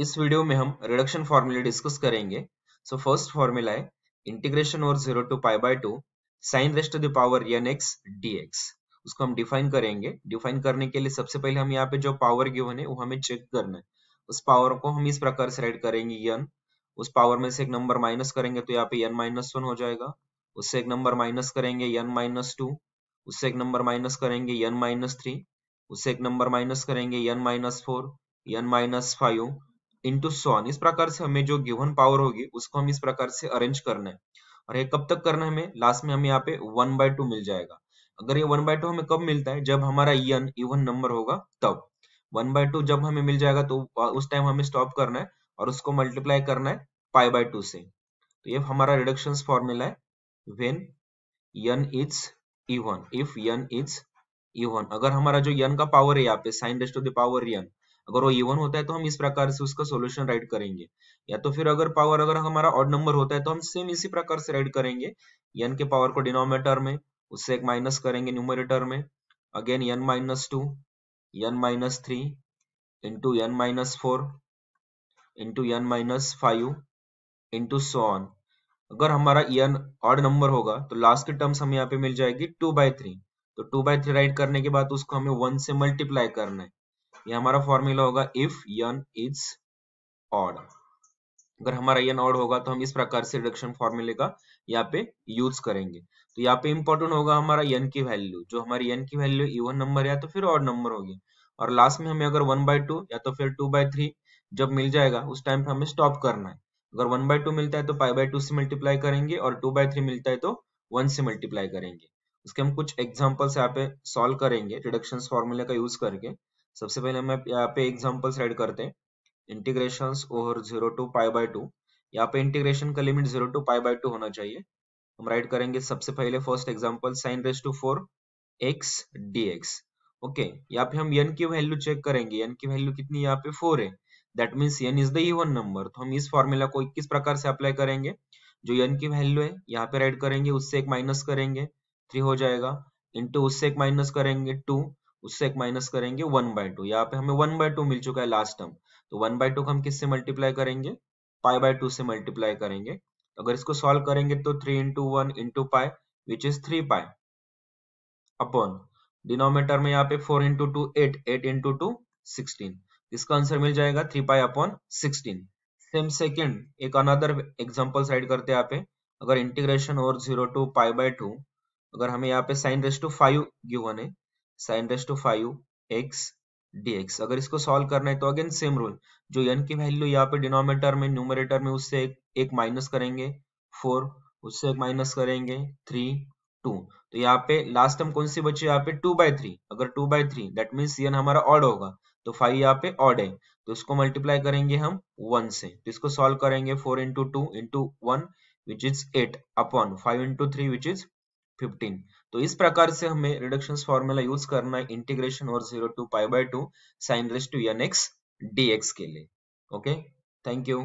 इस वीडियो में हम रिडक्शन फॉर्मूले डिस्कस करेंगे सो फर्स्ट फॉर्मूला है integration over zero to pi by two sine raised the power n x d x उसको हम डिफाइन करेंगे डिफाइन करने के लिए सबसे पहले हम यहाँ पे जो पावर गिवन है वो हमें चेक करना है उस पावर को हम इस प्रकार से राइट करेंगे एन उस पावर में से एक नंबर माइनस करेंगे तो यहाँ पे एन माइनस वन हो जाएगा उससे एक नंबर माइनस करेंगे एन माइनस टू उससे एक नंबर माइनस करेंगे एन माइनस थ्री उससे एक नंबर माइनस करेंगे n minus four n minus five into so on इस प्रकार से हमें जो गिवन पावर होगी उसको हम इस प्रकार से अरेंज करना है और ये कब तक करना है हमें लास्ट में हमें यहाँ पे वन बाय टू मिल जाएगा अगर ये वन बाय टू हमें कब मिलता है जब हमारा यन इवन नंबर होगा तब वन बाय टू जब हमें मिल जाएगा तो उस टाइम हमें स्टॉप करना है और उसको मल्टीप्लाई करना है पाई बाय टू से तो ये हमारा रिडक्शन फॉर्मूला है when n is even if n is even अगर हमारा जो यन का पावर है यहाँ पे sine raised to the power n अगर वो इवन e होता है तो हम इस प्रकार से उसका सोल्यूशन राइट करेंगे या तो फिर अगर पावर अगर हमारा ऑड नंबर होता है तो हम सेम इसी प्रकार से राइट करेंगे एन के पावर को डिनोमिनेटर में उससे एक माइनस करेंगे न्यूमरेटर में again n minus two n minus three into n minus four into n minus five into so on अगर हमारा एन ऑड नंबर होगा तो लास्ट की टर्म्स हमें यहाँ पे मिल जाएगी टू बाई थ्री तो टू बाई थ्री राइट करने के बाद उसको हमें वन से मल्टीप्लाई करना है ये हमारा फॉर्मूला होगा इफ यन इज ऑड अगर हमारा यन ऑड होगा तो हम इस प्रकार से रिडक्शन फॉर्मूले का यहाँ पे यूज करेंगे तो यहाँ पे इंपॉर्टेंट होगा हमारा यन की वैल्यू जो हमारी यन की वैल्यू इवन नंबर या तो फिर ऑड नंबर होगी और लास्ट में हमें अगर वन बाय टू या तो फिर टू बाय थ्री जब मिल जाएगा उस टाइम पे हमें स्टॉप करना है अगर वन बाय टू मिलता है तो फाइव बाय टू से मल्टीप्लाई करेंगे और टू बाय थ्री मिलता है तो वन से मल्टीप्लाई करेंगे उसके हम कुछ एग्जाम्पल्स यहाँ पे सॉल्व करेंगे रिडक्शन फॉर्मूले का यूज करके सबसे पहले हम यहाँ पे एग्जाम्पल्स एड करते हैं integration over zero to pi by two यहाँ पे इंटीग्रेशन का limit zero to pi by two होना चाहिए हम राइट करेंगे सबसे पहले first example sine raise to four x d x okay यहाँ पे हम एन की वैल्यू चेक करेंगे एन की वैल्यू कितनी यहाँ पे फोर है that means n is the even number तो हम इस फॉर्मूला को किस प्रकार से अप्लाई करेंगे जो एन की वैल्यू है यहाँ पे राइट करेंगे उससे एक माइनस करेंगे थ्री हो जाएगा इंटू उससे एक माइनस करेंगे टू उससे एक माइनस करेंगे वन बाय टू यहाँ पे हमें वन बाय टू मिल चुका है लास्ट टर्म तो वन बाय टू को हम किससे मल्टीप्लाई करेंगे पाई बाय टू से मल्टीप्लाई करेंगे अगर इसको सॉल्व करेंगे तो three into one into pi which is three pi upon denominator में यहाँ पे four into two eight eight into two sixteen इसका आंसर मिल जाएगा three pi upon sixteen same second एक अनदर एग्जाम्पल साइड करते यहाँ पे अगर इंटीग्रेशन और zero to pi by two अगर हमें यहाँ पे sine raised to five given है sine raise to five x dx अगर इसको सॉल्व करना है तो अगेन सेम रूल जो n की वैल्यू यहाँ पे डिनोमिनेटर में न्यूमरेटर में उससे एक, एक माइनस करेंगे फोर उससे एक माइनस करेंगे थ्री टू तो यहाँ पे लास्ट टर्म कौन सी बची यहाँ पे टू बाई थ्री अगर two by three that means n हमारा ऑड होगा तो फाइव यहाँ पे ऑड है तो इसको मल्टीप्लाई करेंगे हम वन से तो इसको सॉल्व करेंगे four into two into one which is eight upon five into three which is 15 तो इस प्रकार से हमें रिडक्शन फॉर्मूला यूज करना है इंटीग्रेशन और zero to pi by two sine raise to n x d के लिए ओके थैंक यू